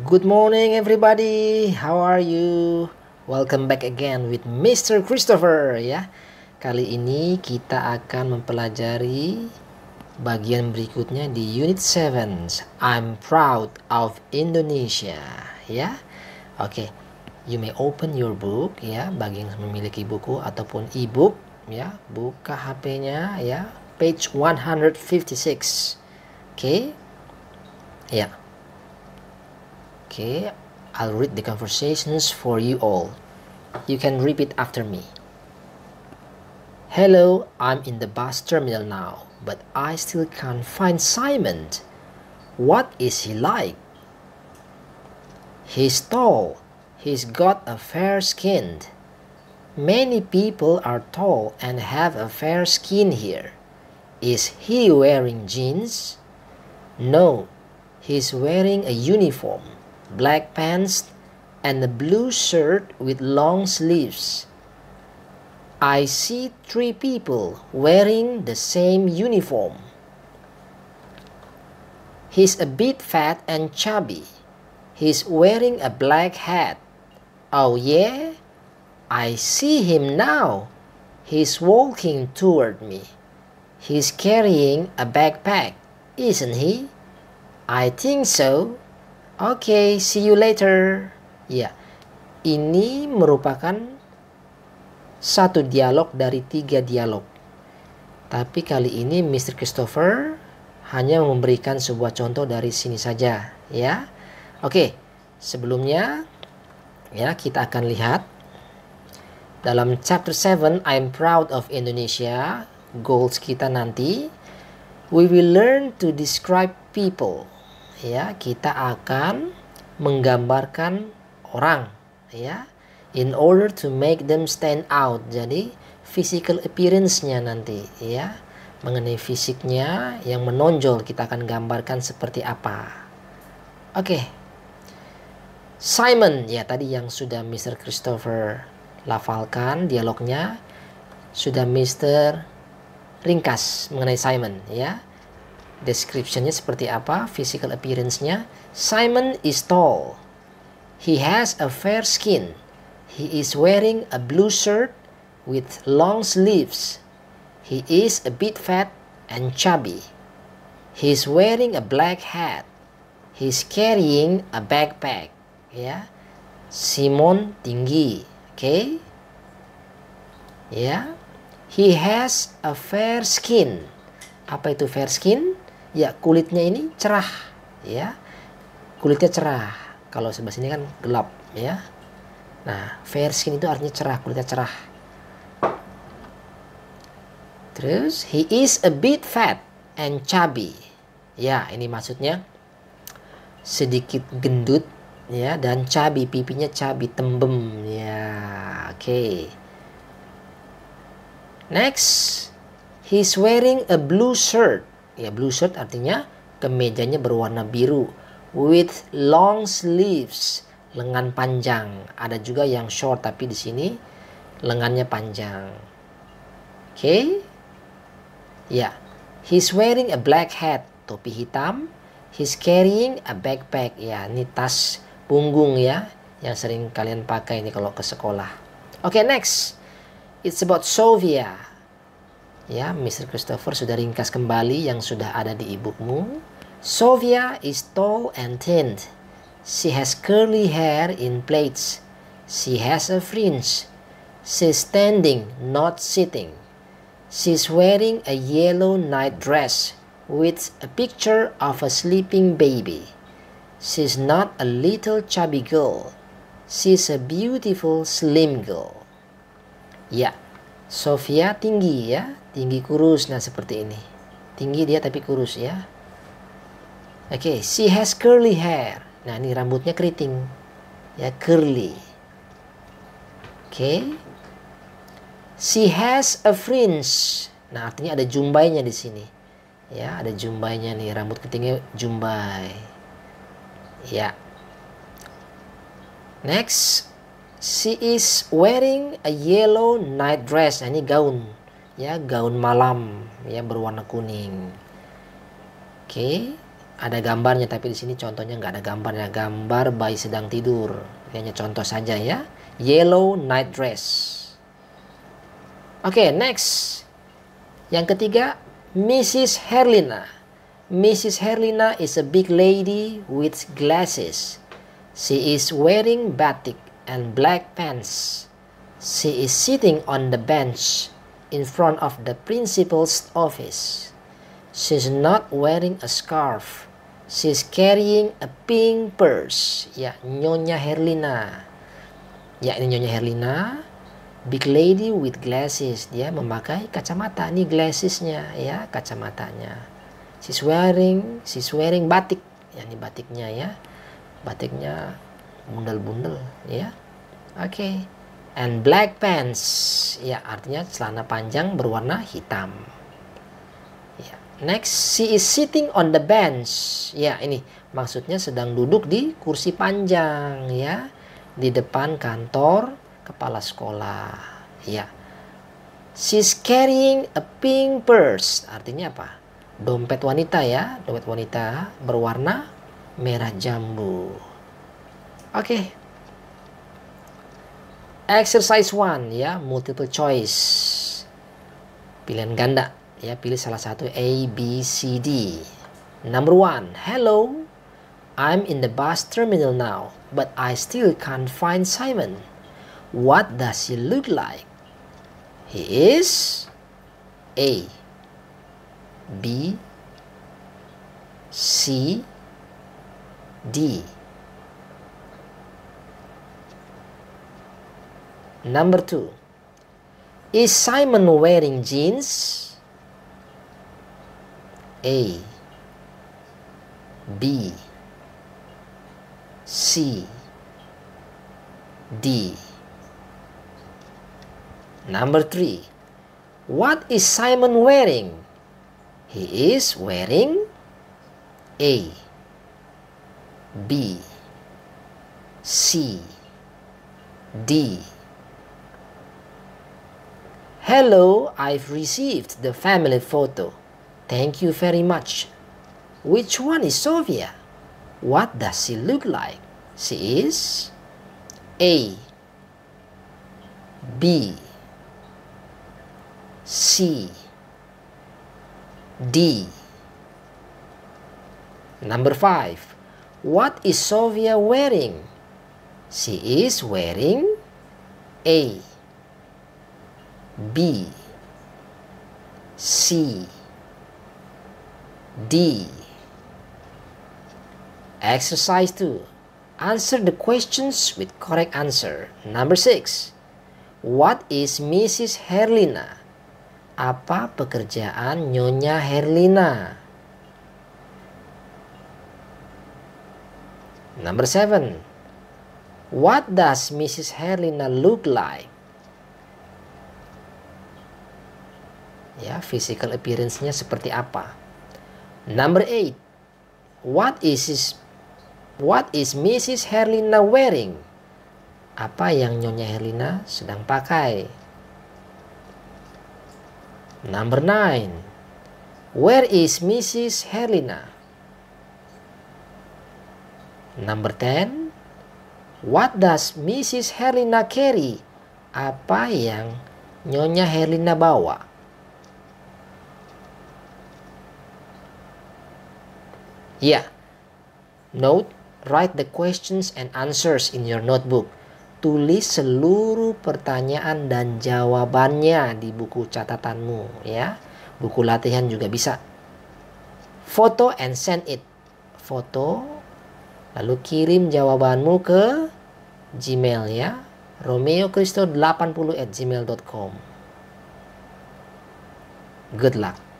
Good morning everybody, how are you? Welcome back again with Mr. Christopher ya. Kali ini kita akan mempelajari bagian berikutnya di unit 7. I'm proud of Indonesia ya. Oke. Okay. You may open your book ya bagi yang memiliki buku ataupun e-book ya. Buka HP-nya ya. Page 156. Oke. Okay. Ya. Yeah Okay, I'll read the conversations for you all. You can repeat after me. Hello, I'm in the bus terminal now, but I still can't find Simon. What is he like? He's tall. He's got a fair skin. Many people are tall and have a fair skin here. Is he wearing jeans? No, he's wearing a uniform black pants, and a blue shirt with long sleeves. I see three people wearing the same uniform. He's a bit fat and chubby. He's wearing a black hat. Oh yeah? I see him now. He's walking toward me. He's carrying a backpack, isn't he? I think so. okay, see you later. Ya, ini merupakan satu dialog dari tiga dialog. Tapi kali ini Mr. Christopher hanya memberikan sebuah contoh dari sini saja, ya. Oke, okay, sebelumnya ya kita akan lihat dalam chapter 7 I'm proud of Indonesia goals kita nanti we will learn to describe people ya kita akan menggambarkan orang ya in order to make them stand out jadi physical appearance-nya nanti ya mengenai fisiknya yang menonjol kita akan gambarkan seperti apa oke okay. Simon ya tadi yang sudah Mr. Christopher lafalkan dialognya sudah Mr. ringkas mengenai Simon ya Descriptionnya seperti apa? Physical appearance-nya. Simon is tall. He has a fair skin. He is wearing a blue shirt with long sleeves. He is a bit fat and chubby. He is wearing a black hat. He is carrying a backpack. Ya. Simon tinggi. Oke. Okay? Ya. He has a fair skin. Apa itu fair skin? ya kulitnya ini cerah ya kulitnya cerah kalau sebelah sini kan gelap ya nah fair skin itu artinya cerah kulitnya cerah terus he is a bit fat and chubby ya ini maksudnya sedikit gendut ya dan chubby pipinya chubby tembem ya oke okay. next he's wearing a blue shirt ya blue shirt artinya kemejanya berwarna biru with long sleeves lengan panjang ada juga yang short tapi di sini lengannya panjang oke okay? ya yeah. he's wearing a black hat topi hitam he's carrying a backpack ya ini tas punggung ya yang sering kalian pakai ini kalau ke sekolah oke okay, next it's about Sofia Ya, Mr. Christopher sudah ringkas kembali yang sudah ada di e Sofia is tall and thin. She has curly hair in plaits. She has a fringe. She's standing, not sitting. She's wearing a yellow night dress with a picture of a sleeping baby. She's not a little chubby girl. She's a beautiful slim girl. Ya, Sofia tinggi ya, tinggi kurus nah seperti ini tinggi dia tapi kurus ya oke okay, she has curly hair nah ini rambutnya keriting ya curly oke okay. she has a fringe nah artinya ada jumbainya di sini ya ada jumbainya nih rambut keritingnya jumbai ya next she is wearing a yellow night dress nah, ini gaun ya gaun malam ya berwarna kuning oke ada gambarnya tapi di sini contohnya nggak ada gambarnya gambar bayi sedang tidur hanya contoh saja ya yellow night dress oke next yang ketiga Mrs. Herlina Mrs. Herlina is a big lady with glasses she is wearing batik and black pants she is sitting on the bench in front of the principal's office. She's not wearing a scarf. She's carrying a pink purse. Ya, Nyonya Herlina. Ya, ini Nyonya Herlina. Big lady with glasses. Dia memakai kacamata. Ini glassesnya ya, kacamatanya. She's wearing, she's wearing batik. Ya, ini batiknya ya. Batiknya bundel-bundel ya. Oke. Okay and black pants ya artinya celana panjang berwarna hitam ya. next she is sitting on the bench ya ini maksudnya sedang duduk di kursi panjang ya di depan kantor kepala sekolah ya she's carrying a pink purse artinya apa dompet wanita ya dompet wanita berwarna merah jambu oke okay. Exercise one ya, multiple choice. Pilihan ganda ya, pilih salah satu A, B, C, D. Number one hello. I'm in the bus terminal now, but I still can't find Simon. What does he look like? He is A, B, C, D. Number two, is Simon wearing jeans? A. B. C. D. Number three, what is Simon wearing? He is wearing A. B. C. D. Hello, I've received the family photo. Thank you very much. Which one is Sofia? What does she look like? She is A, B, C, D. Number five. What is Sofia wearing? She is wearing A. B C D Exercise 2 Answer the questions with correct answer Number 6 What is Mrs. Herlina? Apa pekerjaan Nyonya Herlina? Number 7 What does Mrs. Herlina look like? ya physical appearance-nya seperti apa number eight what is what is Mrs. Herlina wearing apa yang Nyonya Herlina sedang pakai number nine where is Mrs. Herlina number ten what does Mrs. Herlina carry apa yang Nyonya Herlina bawa Ya. Note, write the questions and answers in your notebook. Tulis seluruh pertanyaan dan jawabannya di buku catatanmu ya. Buku latihan juga bisa. Foto and send it. Foto lalu kirim jawabanmu ke Gmail ya. romeocristo gmail.com. Good luck.